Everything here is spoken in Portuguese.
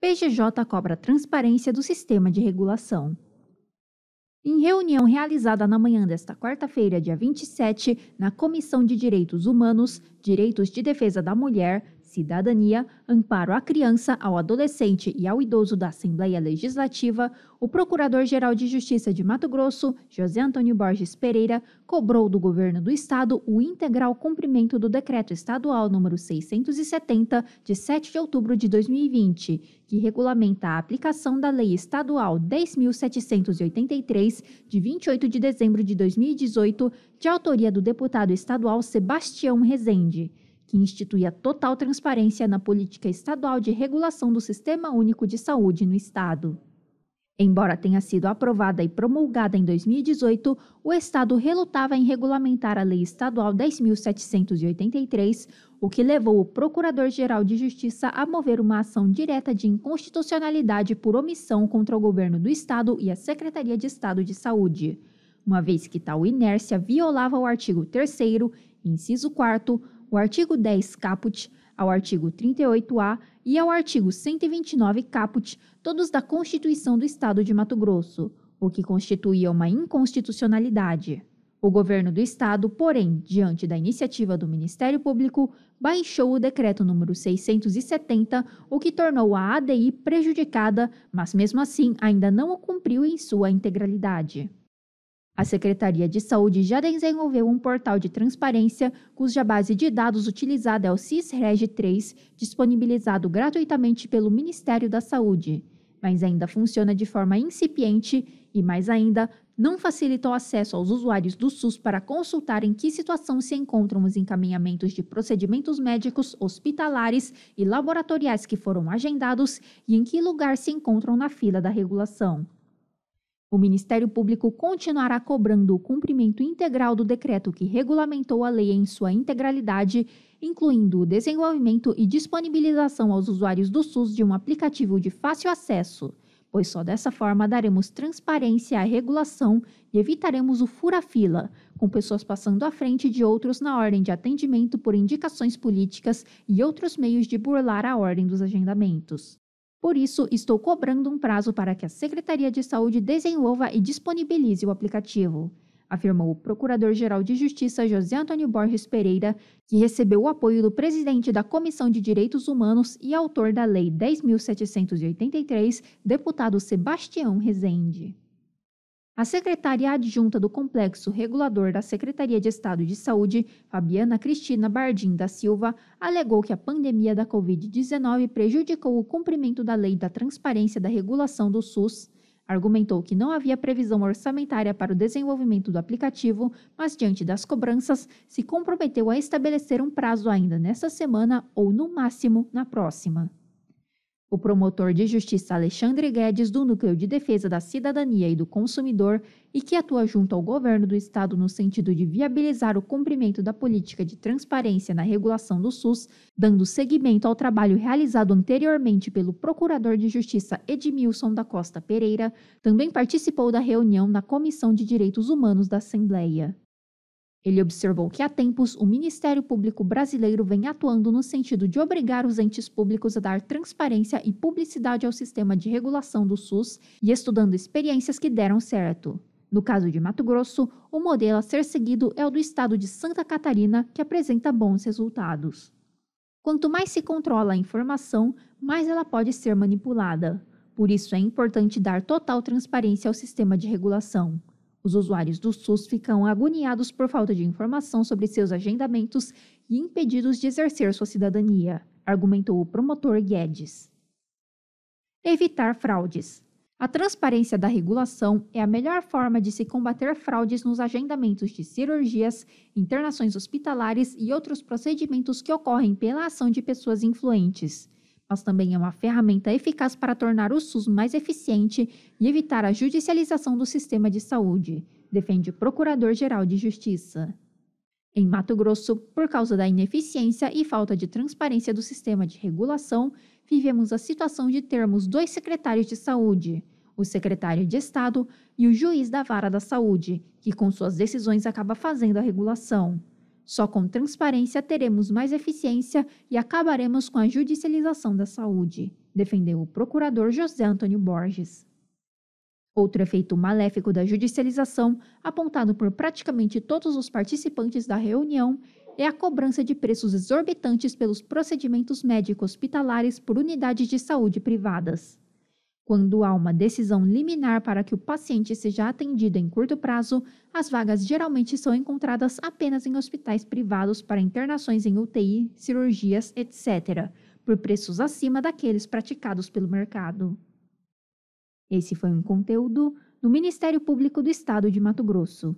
PGJ cobra transparência do sistema de regulação. Em reunião realizada na manhã desta quarta-feira, dia 27, na Comissão de Direitos Humanos, Direitos de Defesa da Mulher, Cidadania, Amparo à Criança, ao Adolescente e ao Idoso da Assembleia Legislativa, o Procurador-Geral de Justiça de Mato Grosso, José Antônio Borges Pereira, cobrou do Governo do Estado o integral cumprimento do Decreto Estadual número 670, de 7 de outubro de 2020, que regulamenta a aplicação da Lei Estadual 10.783, de 28 de dezembro de 2018, de autoria do deputado estadual Sebastião Rezende que institui a total transparência na política estadual de regulação do Sistema Único de Saúde no Estado. Embora tenha sido aprovada e promulgada em 2018, o Estado relutava em regulamentar a Lei Estadual 10.783, o que levou o Procurador-Geral de Justiça a mover uma ação direta de inconstitucionalidade por omissão contra o Governo do Estado e a Secretaria de Estado de Saúde, uma vez que tal inércia violava o artigo 3, inciso 4 o artigo 10 caput, ao artigo 38-A e ao artigo 129 caput, todos da Constituição do Estado de Mato Grosso, o que constituía uma inconstitucionalidade. O governo do estado, porém, diante da iniciativa do Ministério Público, baixou o decreto número 670, o que tornou a ADI prejudicada, mas mesmo assim ainda não o cumpriu em sua integralidade. A Secretaria de Saúde já desenvolveu um portal de transparência cuja base de dados utilizada é o CISREG3, disponibilizado gratuitamente pelo Ministério da Saúde, mas ainda funciona de forma incipiente e, mais ainda, não facilita o acesso aos usuários do SUS para consultar em que situação se encontram os encaminhamentos de procedimentos médicos, hospitalares e laboratoriais que foram agendados e em que lugar se encontram na fila da regulação. O Ministério Público continuará cobrando o cumprimento integral do decreto que regulamentou a lei em sua integralidade, incluindo o desenvolvimento e disponibilização aos usuários do SUS de um aplicativo de fácil acesso, pois só dessa forma daremos transparência à regulação e evitaremos o fura-fila, com pessoas passando à frente de outros na ordem de atendimento por indicações políticas e outros meios de burlar a ordem dos agendamentos. Por isso, estou cobrando um prazo para que a Secretaria de Saúde desenvolva e disponibilize o aplicativo, afirmou o Procurador-Geral de Justiça José Antônio Borges Pereira, que recebeu o apoio do presidente da Comissão de Direitos Humanos e autor da Lei 10.783, deputado Sebastião Rezende. A secretária adjunta do Complexo Regulador da Secretaria de Estado de Saúde, Fabiana Cristina Bardim da Silva, alegou que a pandemia da Covid-19 prejudicou o cumprimento da Lei da Transparência da Regulação do SUS. Argumentou que não havia previsão orçamentária para o desenvolvimento do aplicativo, mas, diante das cobranças, se comprometeu a estabelecer um prazo ainda nesta semana ou, no máximo, na próxima. O promotor de justiça Alexandre Guedes, do Núcleo de Defesa da Cidadania e do Consumidor, e que atua junto ao governo do estado no sentido de viabilizar o cumprimento da política de transparência na regulação do SUS, dando seguimento ao trabalho realizado anteriormente pelo procurador de justiça Edmilson da Costa Pereira, também participou da reunião na Comissão de Direitos Humanos da Assembleia. Ele observou que há tempos o Ministério Público brasileiro vem atuando no sentido de obrigar os entes públicos a dar transparência e publicidade ao sistema de regulação do SUS e estudando experiências que deram certo. No caso de Mato Grosso, o modelo a ser seguido é o do estado de Santa Catarina, que apresenta bons resultados. Quanto mais se controla a informação, mais ela pode ser manipulada. Por isso é importante dar total transparência ao sistema de regulação. Os usuários do SUS ficam agoniados por falta de informação sobre seus agendamentos e impedidos de exercer sua cidadania, argumentou o promotor Guedes. Evitar fraudes. A transparência da regulação é a melhor forma de se combater fraudes nos agendamentos de cirurgias, internações hospitalares e outros procedimentos que ocorrem pela ação de pessoas influentes mas também é uma ferramenta eficaz para tornar o SUS mais eficiente e evitar a judicialização do sistema de saúde, defende o Procurador-Geral de Justiça. Em Mato Grosso, por causa da ineficiência e falta de transparência do sistema de regulação, vivemos a situação de termos dois secretários de saúde, o secretário de Estado e o juiz da Vara da Saúde, que com suas decisões acaba fazendo a regulação. Só com transparência teremos mais eficiência e acabaremos com a judicialização da saúde, defendeu o procurador José Antônio Borges. Outro efeito maléfico da judicialização, apontado por praticamente todos os participantes da reunião, é a cobrança de preços exorbitantes pelos procedimentos médico-hospitalares por unidades de saúde privadas. Quando há uma decisão liminar para que o paciente seja atendido em curto prazo, as vagas geralmente são encontradas apenas em hospitais privados para internações em UTI, cirurgias, etc., por preços acima daqueles praticados pelo mercado. Esse foi um conteúdo do Ministério Público do Estado de Mato Grosso.